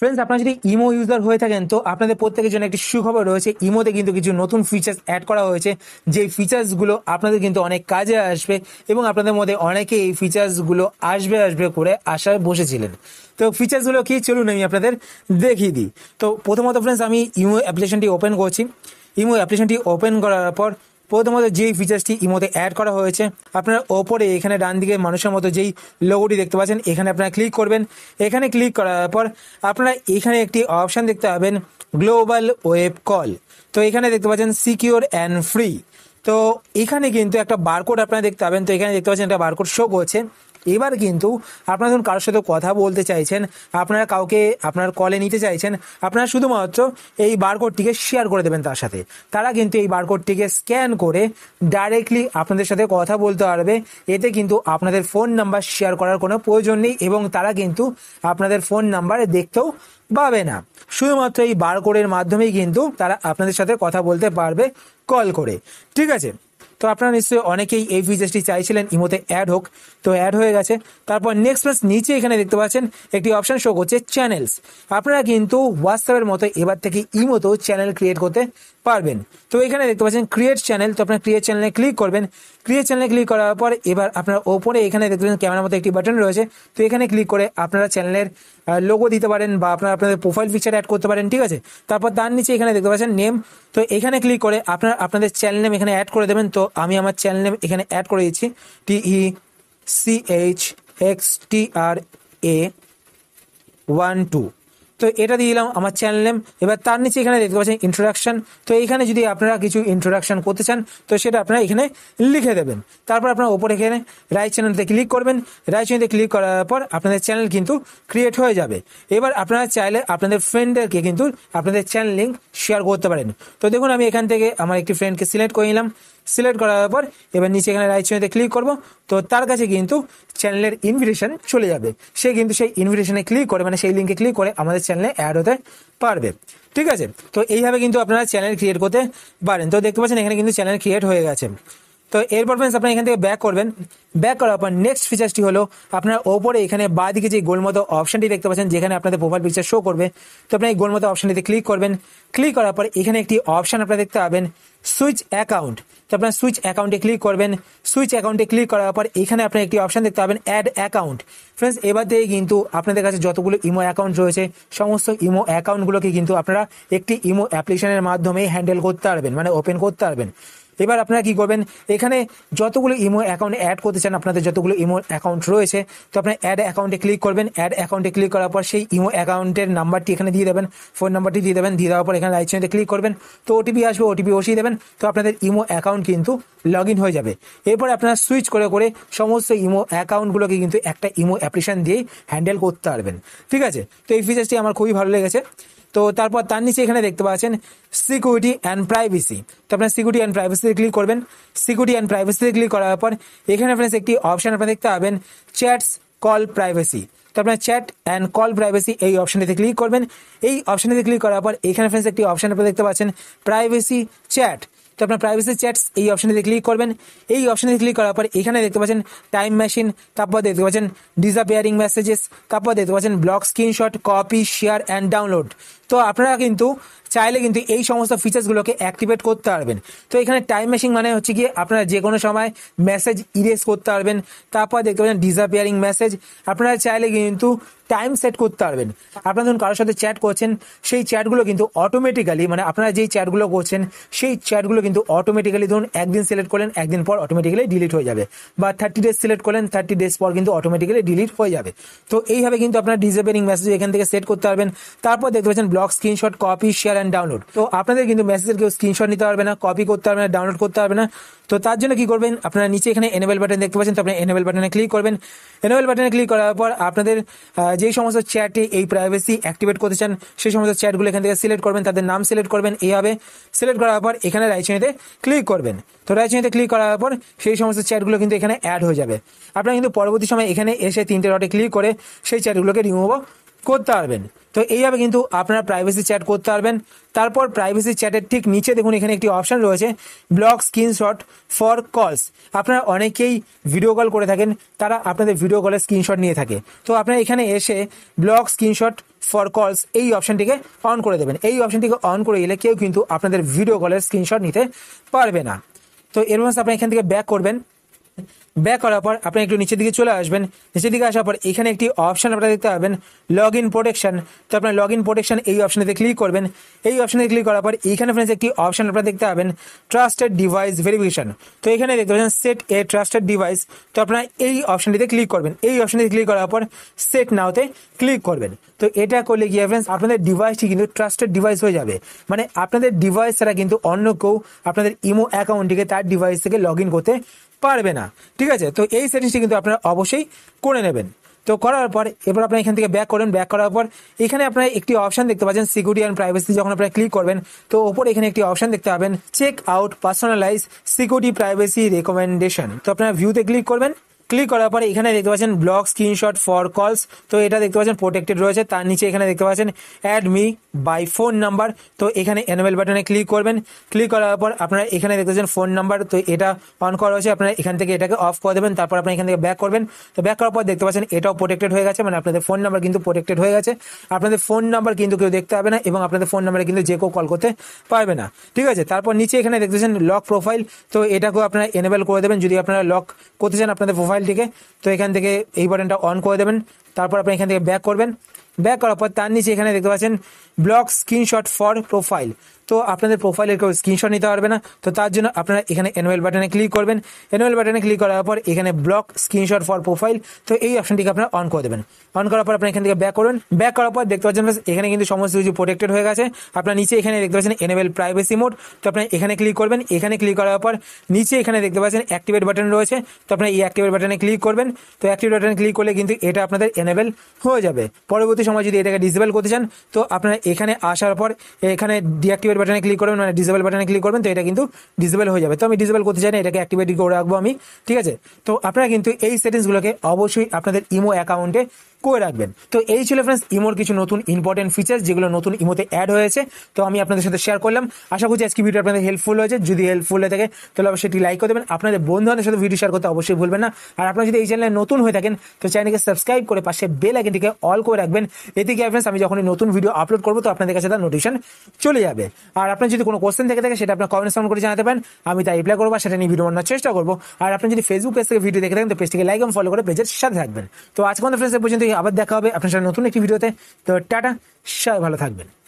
friends আপনারা যদি imo user হয়ে থাকেন তো আপনাদের প্রত্যেকের জন্য একটি সুখবর রয়েছে ইমোতে কিন্তু কিছু নতুন ফিচার্স অ্যাড করা হয়েছে যে ফিচার্সগুলো আপনাদের কিন্তু অনেক কাজে আসবে এবং আপনাদের মধ্যে অনেকে এই ফিচার্সগুলো আসবে আসবে করে আসায় বসেছিলেন তো ফিচার্সগুলো কি চলুন আমি আপনাদের দেখিয়ে দিই তো প্রথমত ফ্রেন্ডস আমি ইমো অ্যাপ্লিকেশনটি ওপেন করছি ইমো অ্যাপ্লিকেশনটি ওপেন করার পর প্রথমত যেই ফিচার্সটি ইমোতে অ্যাড করা হয়েছে আপনার ওপরে এখানে ডান দিকে মানুষের মতো যেই লোগোটি দেখতে পাচ্ছেন এখানে আপনারা ক্লিক করবেন এখানে ক্লিক করার পর আপনারা এখানে একটি অপশান দেখতে পাবেন গ্লোবাল ওয়েব কল তো এখানে দেখতে পাচ্ছেন সিকিওর অ্যান্ড ফ্রি তো এখানে কিন্তু একটা বারকোড আপনারা দেখতে পাবেন তো এখানে দেখতে পাচ্ছেন একটা বারকোড শো করছে এবার কিন্তু আপনারা যখন কারোর সাথে কথা বলতে চাইছেন আপনারা কাউকে আপনার কলে নিতে চাইছেন আপনারা শুধুমাত্র এই বারকোডটিকে শেয়ার করে দেবেন তার সাথে তারা কিন্তু এই বারকোডটিকে স্ক্যান করে ডাইরেক্টলি আপনাদের সাথে কথা বলতে পারবে এতে কিন্তু আপনাদের ফোন নাম্বার শেয়ার করার কোনো প্রয়োজন নেই এবং তারা কিন্তু আপনাদের ফোন নাম্বার দেখতেও পাবে না শুধুমাত্র এই বারকোডের মাধ্যমেই কিন্তু তারা আপনাদের সাথে কথা বলতে পারবে কল করে ঠিক আছে তো আপনারা নিশ্চয়ই অনেকেই এই ফিচার্সটি চাইছিলেন ইমোতে অ্যাড হোক তো অ্যাড হয়ে গেছে তারপর নেক্সট প্লাস নিচে এখানে দেখতে পাচ্ছেন একটি অপশান শো করছে চ্যানেলস আপনারা কিন্তু হোয়াটসঅ্যাপের মতো এবার থেকে ইমোতেও চ্যানেল ক্রিয়েট করতে পারবেন তো এখানে দেখতে পাচ্ছেন ক্রিয়েট চ্যানেল তো আপনার ক্রিয়েট চ্যানেলে ক্লিক করবেন ক্রিয়েট চ্যানেলে ক্লিক করার পর এবার আপনার ওপরে এখানে দেখতে পাচ্ছেন ক্যামেরার মতো একটি বাটন রয়েছে তো এখানে ক্লিক করে আপনারা চ্যানেলের লোগো দিতে পারেন বা আপনারা আপনাদের প্রোফাইল পিকচার অ্যাড করতে পারেন ঠিক আছে তারপর তার নিচে এখানে দেখতে পাচ্ছেন নেম তো এখানে ক্লিক করে আপনার আপনাদের চ্যানেল নেম এখানে অ্যাড করে দেবেন তো আমি আমার চ্যানেল নেম এখানে অ্যাড করে দিচ্ছি T E C H X T R A one two তো এটা দিয়ে দিলাম আমার চ্যানেল নেম এবার তার নিচে এখানে দেখতে পাচ্ছেন ইন্ট্রোডাকশন তো এইখানে যদি আপনারা কিছু ইন্ট্রোডাকশন করতে চান তো সেটা আপনারা এখানে লিখে দেবেন তারপর আপনারা ওপরে এখানে রাইট চ্যানেলতে ক্লিক করবেন রাইট চ্যানেলতে ক্লিক করার পর আপনাদের চ্যানেল কিন্তু ক্রিয়েট হয়ে যাবে এবার আপনারা চাইলে আপনাদের ফ্রেন্ডদেরকে কিন্তু আপনাদের চ্যানেল লিঙ্ক শেয়ার করতে পারেন তো দেখুন আমি এখান থেকে আমার একটি ফ্রেন্ডকে সিলেক্ট করে নিলাম সিলেক্ট করার পর এবার নিচে এখানে রাইচুনিতে ক্লিক করব তো তার কাছে কিন্তু চ্যানেলের ইনভিটেশন চলে যাবে সে কিন্তু সেই ইনভিটেশনে ক্লিক করে মানে সেই লিঙ্কে ক্লিক করে আমাদের চ্যানেলে অ্যাড হতে পারবে ঠিক আছে তো এইভাবে কিন্তু আপনারা চ্যানেল ক্রিয়েট করতে পারেন তো দেখতে পাচ্ছেন এখানে কিন্তু চ্যানেল ক্রিয়েট হয়ে গেছে তো এরপর ফ্রেন্ডস আপনারা এখান থেকে ব্যাক করবেন ব্যাক করার পর নেক্সট ফিচার্সটি হলো আপনার ওপরে এখানে বা দিকে যে গোল মতো অপশনটি দেখতে পাচ্ছেন যেখানে আপনাদের প্রোফাইল পিকচার শো করবে তো আপনার এই গোল মতো অপশনটিতে ক্লিক করবেন ক্লিক করার পর এখানে একটি অপশন আপনারা দেখতে পাবেন সুইচ অ্যাকাউন্ট তো আপনার সুইচ অ্যাকাউন্টে ক্লিক করবেন সুইচ অ্যাকাউন্টে ক্লিক করার পর এখানে আপনার একটি অপশন দেখতে পাবেন অ্যাড অ্যাকাউন্ট ফ্রেন্ডস এবার থেকে কিন্তু আপনাদের কাছে যতগুলো ইমো অ্যাকাউন্ট রয়েছে সমস্ত ইমো অ্যাকাউন্টগুলোকে কিন্তু আপনারা একটি ইমো অ্যাপ্লিকেশনের মাধ্যমে হ্যান্ডেল করতে পারবেন মানে ওপেন করতে পারবেন এবার আপনারা কি করবেন এখানে যতগুলো ইমো অ্যাকাউন্ট অ্যাড করতে চান আপনাদের যতগুলো ইমো অ্যাকাউন্ট রয়েছে তো আপনার অ্যাড অ্যাকাউন্টে ক্লিক করবেন অ্যাড অ্যাকাউন্টে ক্লিক করার পর সেই ইমো অ্যাকাউন্টের নাম্বারটি এখানে দিয়ে দেবেন ফোন নাম্বারটি দিয়ে দেবেন দিয়ে দেওয়ার পর এখানে লাইচেনতে ক্লিক করবেন তো ওটিপি আসবে ওটিপি বসিয়ে দেবেন তো আপনাদের ইমো অ্যাকাউন্ট কিন্তু লগ হয়ে যাবে এরপর আপনারা সুইচ করে করে সমস্ত ইমো অ্যাকাউন্টগুলোকে কিন্তু একটা ইমো অ্যাপ্লিকেশন দিয়ে হ্যান্ডেল করতে পারবেন ঠিক আছে তো এই ফিচার্সটি আমার খুবই ভালো লেগেছে তো তারপর তার নিচে এখানে দেখতে পাচ্ছেন সিকিউরিটি অ্যান্ড প্রাইভেসি তো আপনার সিকিউরিটি অ্যান্ড প্রাইভেসিতে ক্লিক করবেন সিকিউরিটি অ্যান্ড প্রাইভেসিতে ক্লিক করার পর এখানে আপনার একটি অপশান আপনার দেখতে পাবেন চ্যাটস কল প্রাইভেসি তো আপনার চ্যাট অ্যান্ড কল প্রাইভেসি এই অপশানটিতে ক্লিক করবেন এই অপশানটিতে ক্লিক করার পর এখানে ফ্রেন্ডস একটি অপশান আপনার দেখতে পাচ্ছেন প্রাইভেসি চ্যাট তো আপনার প্রাইভেসি চ্যাটস এই অপশানটিতে ক্লিক করবেন এই অপশানটিতে ক্লিক করার পর এখানে দেখতে পাচ্ছেন টাইম মেশিন তারপর দেখতে পাচ্ছেন ডিজাপিয়ারিং মেসেজেস তারপর দেখতে পাচ্ছেন block screenshot copy share and download তো আপনারা কিন্তু চাইলে কিন্তু এই সমস্ত ফিচার্সগুলোকে অ্যাক্টিভেট করতে পারবেন তো এখানে টাইম মেশিং মানে হচ্ছে কি আপনারা যে কোনো সময় মেসেজ ইরেজ করতে পারবেন তারপর দেখতে পাবেন ডিসঅ্যাপিয়ারিং মেসেজ আপনারা চাইলে কিন্তু টাইম সেট করতে পারবেন আপনারা ধরুন কারোর সাথে চ্যাট করছেন সেই চ্যাটগুলো কিন্তু অটোমেটিক্যালি মানে আপনারা যেই চ্যাটগুলো করছেন সেই চ্যাটগুলো কিন্তু অটোমেটিক্যালি ধরুন একদিন সিলেক্ট করলেন একদিন পর অটোমেটিক্যালি ডিলিট হয়ে যাবে বা থার্টি ডেজ সিলেক্ট করলেন থার্টি ডেজ পর কিন্তু অটোমেটিক্যালি ডিলিট হয়ে যাবে তো এইভাবে কিন্তু আপনারা ডিসঅ্যাপিয়ারিং মেসেজ এখান থেকে সেট করতে পারবেন তারপর দেখতে পাচ্ছেন block screenshot copy share and download তো আপনাদের কিন্তু মেসেজের কেউ স্ক্রিনশট নিতে পারবে না কপি করতে পারবে না ডাউনলোড করতে পারবে না তো তার জন্য কি করবেন আপনারা নিচে এখানে এনেবেল বাটন দেখতে পাচ্ছেন তো আপনি এনেবেল বাটনে ক্লিক করবেন এনেবেল বাটনে ক্লিক করার পর আপনাদের যেই সমস্ত চ্যাটে এই প্রাইভেসি অ্যাক্টিভেট করতে চান সেই সমস্ত চ্যাটগুলো এখান থেকে সিলেক্ট করবেন তাদের নাম সিলেক্ট করবেন এইভাবে সিলেক্ট করার পর এখানে রায়চিনিতে ক্লিক করবেন তো রায়চিনিতে ক্লিক করার পর সেই সমস্ত চ্যাটগুলো কিন্তু এখানে অ্যাড হয়ে যাবে আপনারা কিন্তু পরবর্তী সময় এখানে এসে তিনটে রটে ক্লিক করে সেই চ্যাটগুলোকে রিমুভও করতে পারবেন তো এইভাবে কিন্তু আপনারা প্রাইভেসি চ্যাট করতে পারবেন তারপর প্রাইভেসি চ্যাটের ঠিক নিচে দেখুন এখানে একটি অপশান রয়েছে ব্লক স্ক্রিনশট ফর কলস আপনারা অনেকেই ভিডিও কল করে থাকেন তারা আপনাদের ভিডিও কলের স্ক্রিনশট নিয়ে থাকে তো আপনারা এখানে এসে ব্লক স্ক্রিনশট ফর কলস এই অপশানটিকে অন করে দেবেন এই অপশানটিকে অন করে এলে কেউ কিন্তু আপনাদের ভিডিও কলের স্ক্রিনশট নিতে পারবে না তো এর মধ্যে আপনারা এখান থেকে ব্যাক করবেন ব্যাক করার পর আপনি একটু নিচের দিকে চলে আসবেন নিচের দিকে আসার পর এখানে একটি অপশান আপনারা দেখতে পাবেন লগ ইন প্রোটেকশন তো আপনার লগ ইন প্রোটেকশন এই অপশানেতে ক্লিক করবেন এই অপশানে ক্লিক করার পর এখানে ফ্রেন্ডস একটি অপশান আপনারা দেখতে পাবেন ট্রাস্টেড ডিভাইস ভেরিফিকেশন তো এখানে দেখতে পাচ্ছেন সেট এ ট্রাস্টেড ডিভাইস তো আপনারা এই অপশানটিতে ক্লিক করবেন এই অপশানটিতে ক্লিক করার পর সেট নাওতে ক্লিক করবেন তো এটা করলে গিয়ে ফ্রেন্ডস আপনাদের ডিভাইসটি কিন্তু ট্রাস্টেড ডিভাইস হয়ে যাবে মানে আপনাদের ডিভাইস ছাড়া কিন্তু অন্য কেউ আপনাদের ইমো অ্যাকাউন্টটিকে তার ডিভাইস থেকে লগ ইন করতে পারবে না ঠিক ঠিক আছে তো এই সেটিংসটি কিন্তু আপনারা অবশ্যই করে নেবেন তো করার পর এবার আপনার এখান থেকে ব্যাক করেন ব্যাক করার পর এখানে আপনার একটি অপশান দেখতে পাচ্ছেন সিকিউরিটি অ্যান্ড প্রাইভেসি যখন আপনারা ক্লিক করবেন তো ওপরে এখানে একটি অপশান দেখতে পাবেন check out personalise security privacy recommendation তো আপনারা ভিউতে ক্লিক করবেন ক্লিক করার পরে এখানে দেখতে পাচ্ছেন ব্লক স্ক্রিনশট ফর কলস তো এটা দেখতে পাচ্ছেন প্রোটেক্টেড রয়েছে তার নিচে এখানে দেখতে পাচ্ছেন add me by phone number তো এখানে অ্যানুয়াল বাটনে ক্লিক করবেন ক্লিক করার পর আপনারা এখানে দেখতে পাচ্ছেন ফোন নাম্বার তো এটা অন করা রয়েছে আপনারা এখান থেকে এটাকে অফ করে দেবেন তারপর আপনারা এখান থেকে ব্যাক করবেন তো ব্যাক করার পর দেখতে পাচ্ছেন এটাও প্রোটেক্টেড হয়ে গেছে মানে আপনাদের ফোন নাম্বার কিন্তু প্রোটেক্টেড হয়ে গেছে আপনাদের ফোন নাম্বার কিন্তু কেউ দেখতে পাবে না এবং আপনাদের ফোন নাম্বারে কিন্তু যে কেউ কল করতে পারবে না ঠিক আছে তারপর নিচে এখানে দেখতে পাচ্ছেন লক প্রোফাইল তো এটাকেও আপনারা এনেবেল করে দেবেন যদি আপনারা লক করতে চান আপনাদের প্রোফাইল ফাইলটিকে তো এখান থেকে এই বাটনটা অন করে দেবেন তারপর আপনি এখান থেকে ব্যাক করবেন ব্যাক করার পর তার নিচে এখানে দেখতে পাচ্ছেন ব্লক স্ক্রিনশট ফর প্রোফাইল তো আপনাদের প্রোফাইলের কেউ স্ক্রিনশট নিতে পারবে না তো তার জন্য আপনারা এখানে অ্যানুয়াল বাটনে ক্লিক করবেন অ্যানুয়াল বাটনে ক্লিক করার পর এখানে ব্লক স্ক্রিনশট ফর প্রোফাইল তো এই অপশনটিকে আপনারা অন করে দেবেন অন করার পর আপনার এখান থেকে ব্যাক করবেন ব্যাক করার পর দেখতে পাচ্ছেন এখানে কিন্তু সমস্ত কিছু প্রোটেক্টেড হয়ে গেছে আপনার নিচে এখানে দেখতে পাচ্ছেন এনেবেল প্রাইভেসি মোড তো আপনি এখানে ক্লিক করবেন এখানে ক্লিক করার পর নিচে এখানে দেখতে পাচ্ছেন অ্যাক্টিভেট বাটন রয়েছে তো আপনি এই অ্যাক্টিভেট বাটনে ক্লিক করবেন তো অ্যাক্টিভেট বাটনে ক্লিক করলে কিন্তু এটা আপনাদের এনেবেল হয়ে যাবে পরবর্তী সময় যদি এটাকে ডিসেবল করতে চান তো আপনারা এখানে আসার পর এখানে ডিঅ্যাক্টিভেট বাটনে ক্লিক করবেন মানে ডিসেবল বাটনে ক্লিক করবেন তো এটা কিন্তু ডিসেবল হয়ে যাবে তো আমি ডিসেবল করতে চাই না এটাকে অ্যাক্টিভেট করে রাখবো আমি ঠিক আছে তো আপনারা কিন্তু এই সেটিংসগুলোকে অবশ্যই আপনাদের ইমো অ্যাকাউন্টে করে রাখবেন তো এই ছিল ফ্রেন্ডস ইমোর কিছু নতুন ইম্পর্টেন্ট ফিচার যেগুলো নতুন ইমোতে অ্যাড হয়েছে তো আমি আপনাদের সাথে শেয়ার করলাম আশা করছি আজকে ভিডিও আপনাদের হেল্পফুল হয়েছে যদি হেল্পফুল হয়ে থাকে তাহলে অবশ্যই একটি লাইক করে দেবেন আপনাদের বন্ধুদের সাথে ভিডিও শেয়ার করতে অবশ্যই ভুলবেন না আর আপনারা যদি এই চ্যানেলে নতুন হয়ে থাকেন তো চ্যানেলকে সাবস্ক্রাইব করে পাশে বেল আইকনটিকে অল করে রাখবেন এতে কি ফ্রেন্ডস আমি যখনই নতুন ভিডিও আপলোড করবো তো আপনাদের কাছে তার নোটিফিকেশন চলে যাবে আর আপনার যদি কোনো কোশ্চেন থেকে থাকে সেটা আপনার কমেন্ট সাউন্ড করে জানাতে পারেন আমি তাই রিপ্লাই করবো সেটা নিয়ে ভিডিও বানানোর চেষ্টা করবো আর আপনি যদি ফেসবুক পেজ থেকে ভিডিও দেখে থাকেন তো পেজটিকে লাইক এবং ফলো করে পেজের সাথে থাকবেন তো আজকে আমাদের ফ্রেন্ডস পর্যন্ত আবার দেখা হবে আপনার সাথে নতুন একটি ভিডিওতে তো টাটা সবাই ভালো থাকবেন